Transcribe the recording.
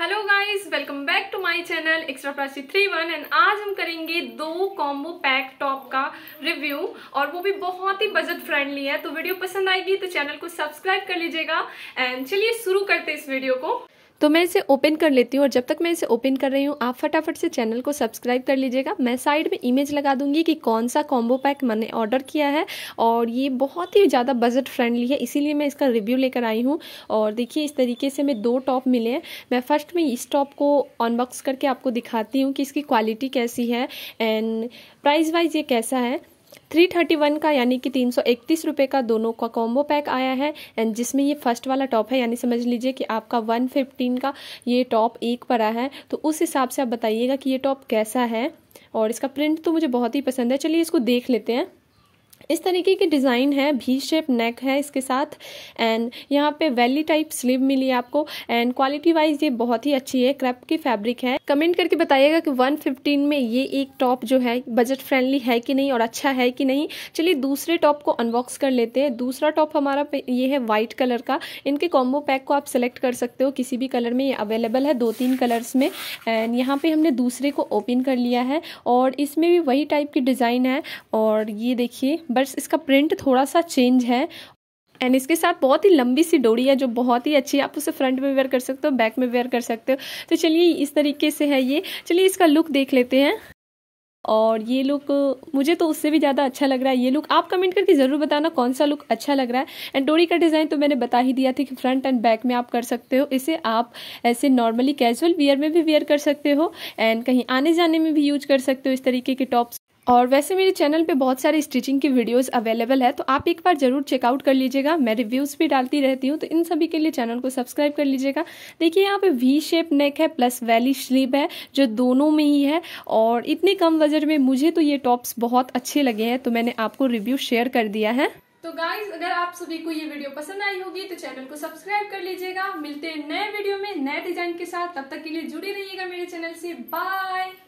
hello guys welcome back to my channel extra Prachi three one and आज हम करेंगे दो कॉम्बो पैक टॉप का रिव्यू और वो भी बहुत ही बजट फ्रेंडली है तो वीडियो पसंद आएगी तो चैनल को सब्सक्राइब कर लीजिएगा एंड चलिए शुरू करते इस वीडियो को तो मैं इसे ओपन कर लेती हूँ और जब तक मैं इसे ओपन कर रही हूँ आप फटाफट से चैनल को सब्सक्राइब कर लीजिएगा मैं साइड में इमेज लगा दूंगी कि कौन सा कॉम्बो पैक मैंने ऑर्डर किया है और ये बहुत ही ज़्यादा बजट फ्रेंडली है इसीलिए मैं इसका रिव्यू लेकर आई हूँ और देखिए इस तरीके से मैं दो टॉप मिले हैं मैं फर्स्ट में इस टॉप को अनबॉक्स करके आपको दिखाती हूँ कि इसकी क्वालिटी कैसी है एंड प्राइस वाइज ये कैसा है थ्री थर्टी वन का यानी कि तीन सौ इकतीस रुपये का दोनों का कॉम्बो पैक आया है एंड जिसमें ये फर्स्ट वाला टॉप है यानी समझ लीजिए कि आपका वन फिफ्टीन का ये टॉप एक पड़ा है तो उस हिसाब से आप बताइएगा कि ये टॉप कैसा है और इसका प्रिंट तो मुझे बहुत ही पसंद है चलिए इसको देख लेते हैं इस तरीके की डिज़ाइन है भी शेप नेक है इसके साथ एंड यहाँ पे वैली टाइप स्लीव मिली आपको एंड क्वालिटी वाइज ये बहुत ही अच्छी है क्रैप की फैब्रिक है कमेंट करके बताइएगा कि 115 में ये एक टॉप जो है बजट फ्रेंडली है कि नहीं और अच्छा है कि नहीं चलिए दूसरे टॉप को अनबॉक्स कर लेते हैं दूसरा टॉप हमारा ये है वाइट कलर का इनके कॉम्बो पैक को आप सेलेक्ट कर सकते हो किसी भी कलर में ये अवेलेबल है दो तीन कलर्स में एंड यहाँ पर हमने दूसरे को ओपन कर लिया है और इसमें भी वही टाइप की डिज़ाइन है और ये देखिए बस इसका प्रिंट थोड़ा सा चेंज है एंड इसके साथ बहुत ही लंबी सी डोरी है जो बहुत ही अच्छी है आप उसे फ्रंट में वेयर कर सकते हो बैक में वेयर कर सकते हो तो चलिए इस तरीके से है ये चलिए इसका लुक देख लेते हैं और ये लुक मुझे तो उससे भी ज़्यादा अच्छा लग रहा है ये लुक आप कमेंट करके ज़रूर बताना कौन सा लुक अच्छा लग रहा है एंड डोरी का डिज़ाइन तो मैंने बता ही दिया था कि फ्रंट एंड बैक में आप कर सकते हो इसे आप ऐसे नॉर्मली कैजुअल वियर में भी वियर कर सकते हो एंड कहीं आने जाने में भी यूज कर सकते हो इस तरीके के टॉप्स और वैसे मेरे चैनल पे बहुत सारे स्टिचिंग की वीडियोस अवेलेबल है तो आप एक बार जरूर चेकआउट कर लीजिएगा मैं रिव्यूज़ भी डालती रहती हूँ तो इन सभी के लिए चैनल को सब्सक्राइब कर लीजिएगा देखिए यहाँ पे वी शेप नेक है प्लस वैली स्लीव है जो दोनों में ही है और इतने कम बजट में मुझे तो ये टॉप्स बहुत अच्छे लगे हैं तो मैंने आपको रिव्यू शेयर कर दिया है तो गाइज अगर आप सभी को ये वीडियो पसंद आई होगी तो चैनल को सब्सक्राइब कर लीजिएगा मिलते हैं नए वीडियो में नए डिजाइन के साथ तब तक के लिए जुड़ी रहिएगा मेरे चैनल से बाय